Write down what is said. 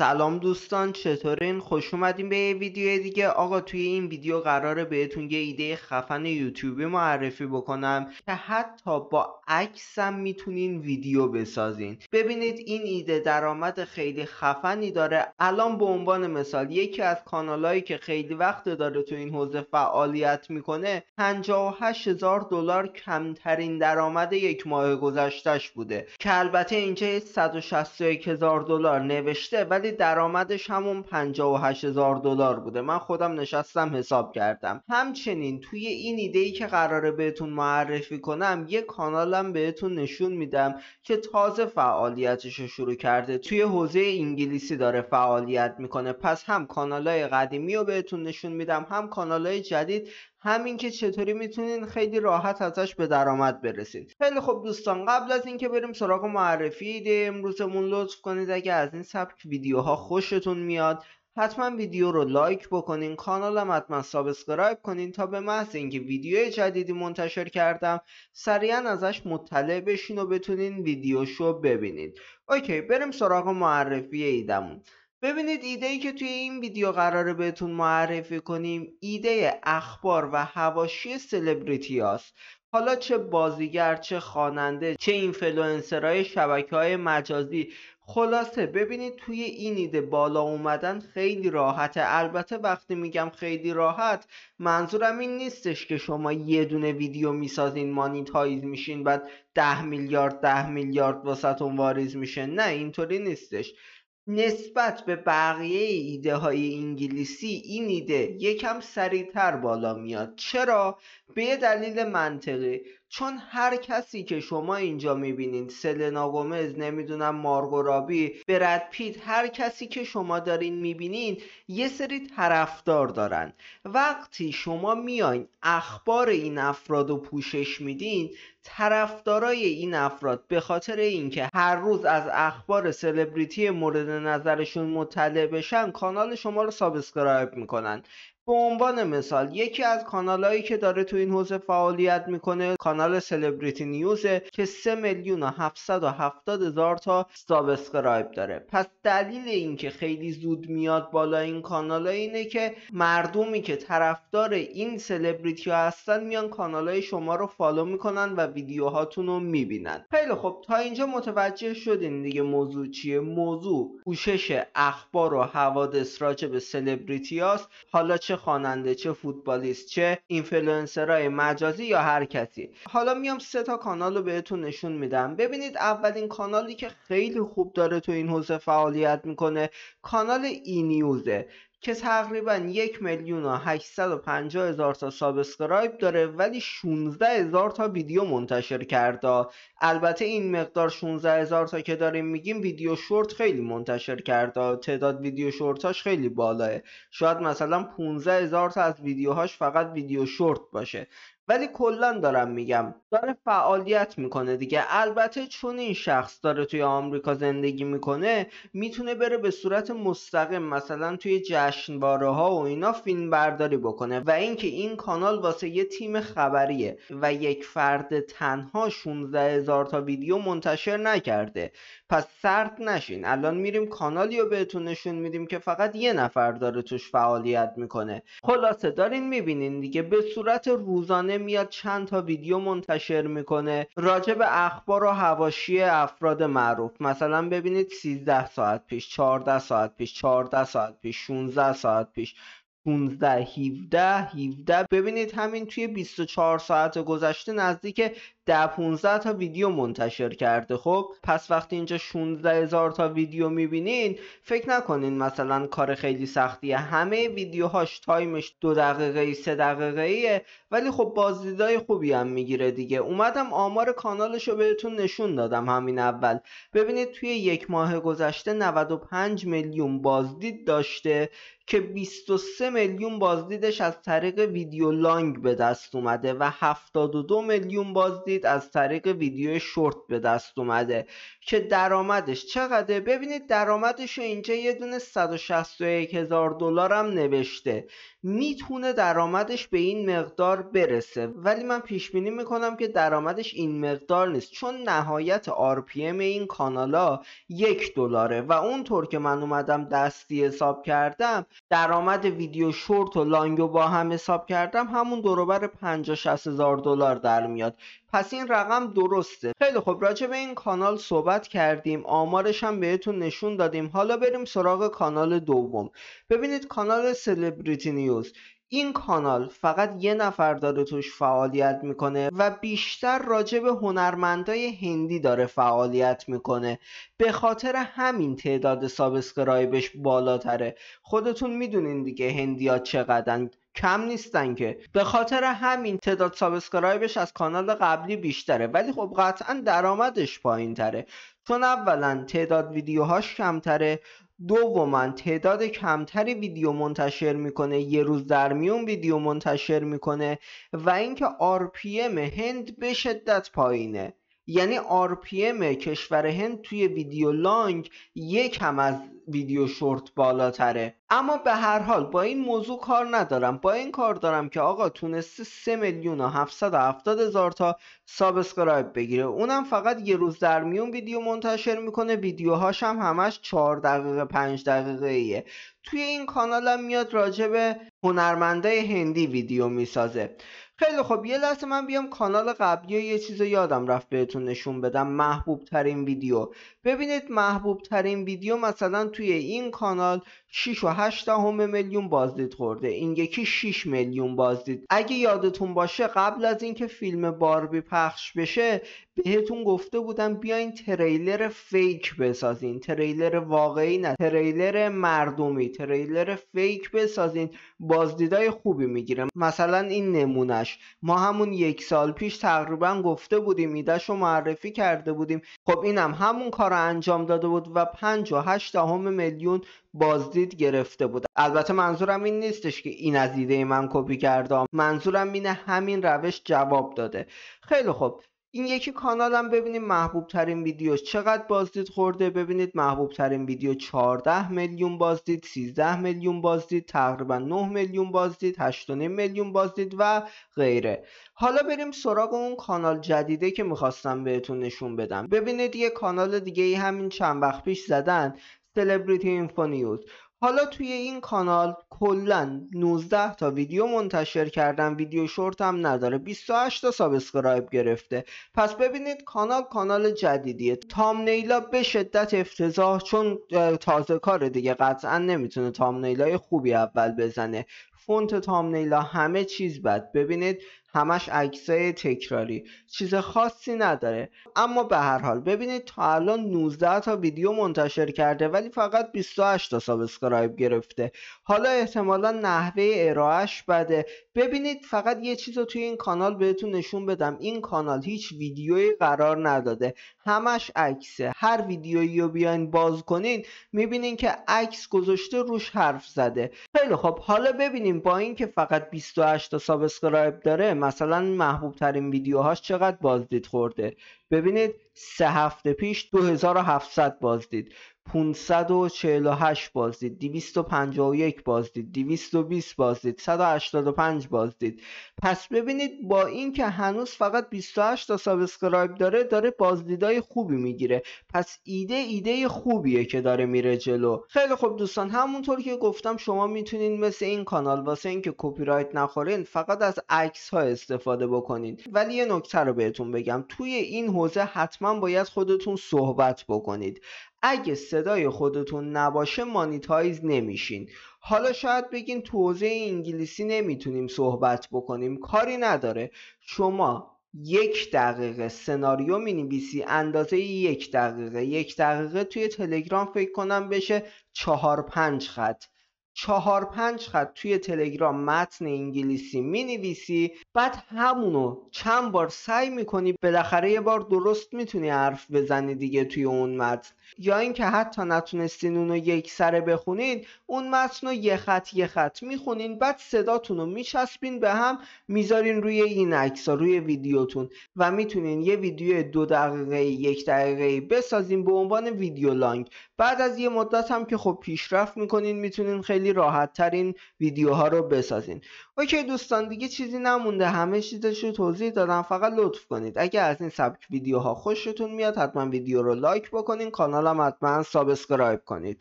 سلام دوستان چطورین خوش اومدین به یه ویدیو دیگه آقا توی این ویدیو قراره بهتون یه ایده خفن یوتیوبی معرفی بکنم که حتی با عکسم میتونین ویدیو بسازین ببینید این ایده درآمد خیلی خفنی داره الان به عنوان مثال یکی از کانالایی که خیلی وقت داره تو این حوزه فعالیت میکنه 58 هزار دلار کمترین درآمد یک ماه گذشتهش بوده که البته اینجا 161,000 هزار دلار نوشته ولی ولی درآمدش همون 58 هزار دلار بوده من خودم نشستم حساب کردم همچنین توی این ایده ای که قراره بهتون معرفی کنم یه کانالم بهتون نشون میدم که تازه فعالیتش رو شروع کرده توی حوزه انگلیسی داره فعالیت میکنه پس هم کانالای قدیمی رو بهتون نشون میدم هم کانالای جدید همین که چطوری میتونین خیلی راحت ازش به درآمد برسید خیلی خب دوستان قبل از اینکه بریم سراغ معرفی ایده امروزمون لطف کنید اگه از این سبک ویدیوها خوشتون میاد حتما ویدیو رو لایک بکنین کانالم حتما سابسکرایب کنین تا به محض اینکه ویدیو جدیدی منتشر کردم سریعا ازش مطلع بشین و بتونین ویدیوشو ببینید اوکی بریم سراغ معرفی ایدمون ببینید ایده ای که توی این ویدیو قراره بهتون معرفی کنیم ایده اخبار و هواشی سلبریتی حالا چه بازیگر چه خواننده چه اینفلوئنسرهای شبکه های مجازی خلاصه ببینید توی این ایده بالا اومدن خیلی راحته البته وقتی میگم خیلی راحت منظورم این نیستش که شما یه دونه ویدیو میسازین مانیتایز میشین بعد ده میلیارد ده میلیارد واسهتون واریز میشه نه اینطوری نیستش نسبت به بقیه ایده های انگلیسی این ایده یکم سریعتر بالا میاد چرا به یه دلیل منطقی چون هر کسی که شما اینجا میبینید سلنا گومز نمیدونم مارگو رابی برد پیت هر کسی که شما دارین میبینین یه سری طرفدار دارن وقتی شما میاین اخبار این افراد رو پوشش میدین طرفدارای این افراد به خاطر اینکه هر روز از اخبار سلبریتی مورد نظرشون مطلع بشن کانال شما رو سابسکرایب میکنن به عنوان مثال یکی از کانالهایی که داره تو این حوزه فعالیت میکنه کانال سلبریتی نیوزه که 3 میلیون و 770 هزار تا سابسکرایب داره پس دلیل اینکه خیلی زود میاد بالا این کانال اینه که مردمی که طرفدار این سلبریتی ها هستن میان کانال های شما رو فالو میکنن و ویدیوهاتون رو میبینن خیلی خب تا اینجا متوجه شدین دیگه موضوع چیه موضوع پوشش اخبار و حوادث راجع به سلبریتی حالا چه خواننده چه فوتبالیست چه اینفلوئنسرای مجازی یا هر کسی حالا میام سه تا کانال رو بهتون نشون میدم ببینید اولین کانالی که خیلی خوب داره تو این حوزه فعالیت میکنه کانال اینیوزه که تقریبا یک میلیون و 850 هزار تا سابسکرایب داره ولی 16 هزار تا ویدیو منتشر کرده البته این مقدار 16 هزار تا که داریم میگیم ویدیو شورت خیلی منتشر کرده تعداد ویدیو شورتاش خیلی بالاه شاید مثلا 15 هزار تا از ویدیوهاش فقط ویدیو شورت باشه ولی کلا دارم میگم داره فعالیت میکنه دیگه البته چون این شخص داره توی آمریکا زندگی میکنه میتونه بره به صورت مستقیم مثلا توی جشنواره ها و اینا فیلم برداری بکنه و اینکه این کانال واسه یه تیم خبریه و یک فرد تنها 16 هزار تا ویدیو منتشر نکرده پس سرد نشین الان میریم کانالی رو بهتون نشون میدیم که فقط یه نفر داره توش فعالیت میکنه خلاصه دارین میبینین دیگه به صورت روزانه میاد چند تا ویدیو منتشر میکنه راجع به اخبار و هواشی افراد معروف مثلا ببینید 13 ساعت پیش 14 ساعت پیش 14 ساعت پیش 16 ساعت پیش 15 17 17 ببینید همین توی 24 ساعت گذشته نزدیک 10 15 تا ویدیو منتشر کرده خب پس وقتی اینجا 16 هزار تا ویدیو میبینین فکر نکنین مثلا کار خیلی سختیه همه ویدیوهاش تایمش 2 دقیقه ای سه دقیقه ایه ولی خب بازدیدای خوبی هم میگیره دیگه اومدم آمار کانالش رو بهتون نشون دادم همین اول ببینید توی یک ماه گذشته 95 میلیون بازدید داشته که 23 میلیون بازدیدش از طریق ویدیو لانگ به دست اومده و 72 میلیون بازدید از طریق ویدیو شورت به دست اومده که درآمدش چقدره ببینید درآمدش رو اینجا یه دونه 161 هزار دلار هم نوشته میتونه درآمدش به این مقدار برسه ولی من پیش بینی میکنم که درآمدش این مقدار نیست چون نهایت آر این کانالا یک دلاره و اونطور که من اومدم دستی حساب کردم درآمد ویدیو شورت و لانگ با هم حساب کردم همون دوروبر 50 60 هزار دلار در میاد پس این رقم درسته خیلی خب راجع به این کانال صحبت کردیم آمارش هم بهتون نشون دادیم حالا بریم سراغ کانال دوم ببینید کانال سلبریتی نیوز این کانال فقط یه نفر داره توش فعالیت میکنه و بیشتر راجع به هنرمندای هندی داره فعالیت میکنه به خاطر همین تعداد سابسکرایبش بالاتره خودتون میدونین دیگه هندی چقدرن کم نیستن که به خاطر همین تعداد سابسکرایبش از کانال قبلی بیشتره ولی خب قطعا درآمدش پایین تره چون اولا تعداد ویدیوهاش کمتره دوما تعداد کمتری ویدیو منتشر میکنه یه روز در میون ویدیو منتشر میکنه و اینکه RPM هند به شدت پایینه یعنی RPM کشور هند توی ویدیو لانگ یکم از ویدیو شورت بالاتره اما به هر حال با این موضوع کار ندارم با این کار دارم که آقا تونسته 3 میلیون و 770 هزار تا سابسکرایب بگیره اونم فقط یه روز در میون ویدیو منتشر میکنه ویدیوهاش هم همش 4 دقیقه 5 دقیقه ایه توی این کانالم میاد راجع به هنرمنده هندی ویدیو میسازه خیلی خب یه لحظه من بیام کانال قبلی یه چیز یادم رفت بهتون نشون بدم محبوب ترین ویدیو ببینید محبوب ترین ویدیو مثلا توی توی این کانال 6 و 8 میلیون بازدید خورده این یکی 6 میلیون بازدید اگه یادتون باشه قبل از اینکه فیلم باربی پخش بشه بهتون گفته بودم بیاین تریلر فیک بسازین تریلر واقعی نه تریلر مردمی تریلر فیک بسازین بازدیدای خوبی میگیره مثلا این نمونهش ما همون یک سال پیش تقریبا گفته بودیم ایدهش رو معرفی کرده بودیم خب اینم هم همون کار رو انجام داده بود و پنج و 8 میلیون بازدید گرفته بود البته منظورم این نیستش که این از ایده من کپی کردم منظورم اینه همین روش جواب داده خیلی خوب این یکی کانال هم ببینید محبوب ترین ویدیو چقدر بازدید خورده ببینید محبوب ترین ویدیو 14 میلیون بازدید 13 میلیون بازدید تقریبا 9 میلیون بازدید 8.5 میلیون بازدید و غیره حالا بریم سراغ اون کانال جدیده که میخواستم بهتون نشون بدم ببینید یه کانال دیگه ای همین چند وقت پیش زدن سلبریتی اینفو حالا توی این کانال کلا 19 تا ویدیو منتشر کردم ویدیو شورت هم نداره 28 تا سابسکرایب گرفته پس ببینید کانال کانال جدیدیه تامنیلا به شدت افتضاح چون تازه کار دیگه قطعا نمیتونه تامنیلای خوبی اول بزنه فونت تامنیلا همه چیز بد ببینید همش عکسای تکراری چیز خاصی نداره اما به هر حال ببینید تا الان 19 تا ویدیو منتشر کرده ولی فقط 28 تا سابسکرایب گرفته حالا احتمالا نحوه ارائهش بده ببینید فقط یه چیز رو توی این کانال بهتون نشون بدم این کانال هیچ ویدیویی قرار نداده همش عکسه هر ویدیویی رو بیاین باز کنین میبینین که عکس گذاشته روش حرف زده خیلی خب حالا ببینیم با اینکه فقط 28 تا سابسکرایب داره مثلا محبوب ترین ویدیوهاش چقدر بازدید خورده ببینید سه هفته پیش 2700 بازدید 548 بازدید 251 بازدید 220 بازدید 185 بازدید پس ببینید با اینکه هنوز فقط 28 تا سابسکرایب داره داره بازدیدهای خوبی میگیره پس ایده ایده خوبیه که داره میره جلو خیلی خوب دوستان همونطور که گفتم شما میتونید مثل این کانال واسه اینکه کپی رایت نخورین فقط از عکس ها استفاده بکنید ولی یه نکته رو بهتون بگم توی این حوزه حتما باید خودتون صحبت بکنید اگه صدای خودتون نباشه مانیتایز نمیشین حالا شاید بگین تو حوزه انگلیسی نمیتونیم صحبت بکنیم کاری نداره شما یک دقیقه سناریو می نویسی اندازه یک دقیقه یک دقیقه توی تلگرام فکر کنم بشه چهار پنج خط چهار پنج خط توی تلگرام متن انگلیسی می نویسی بعد همونو چند بار سعی میکنی بالاخره یه بار درست میتونی حرف بزنی دیگه توی اون متن یا اینکه حتی نتونستین اونو یک سره بخونین اون متن رو یه خط یه خط میخونین بعد صداتون رو میچسبین به هم میذارین روی این عکس روی ویدیوتون و میتونین یه ویدیو دو دقیقه یک دقیقه بسازین به عنوان ویدیو لانگ بعد از یه مدت هم که خب پیشرفت میکنین میتونین خیلی خیلی راحت تر این ویدیوها رو بسازین اوکی دوستان دیگه چیزی نمونده همه چیزش رو توضیح دادم فقط لطف کنید اگر از این سبک ویدیوها خوشتون میاد حتما ویدیو رو لایک بکنین کانالم حتما سابسکرایب کنید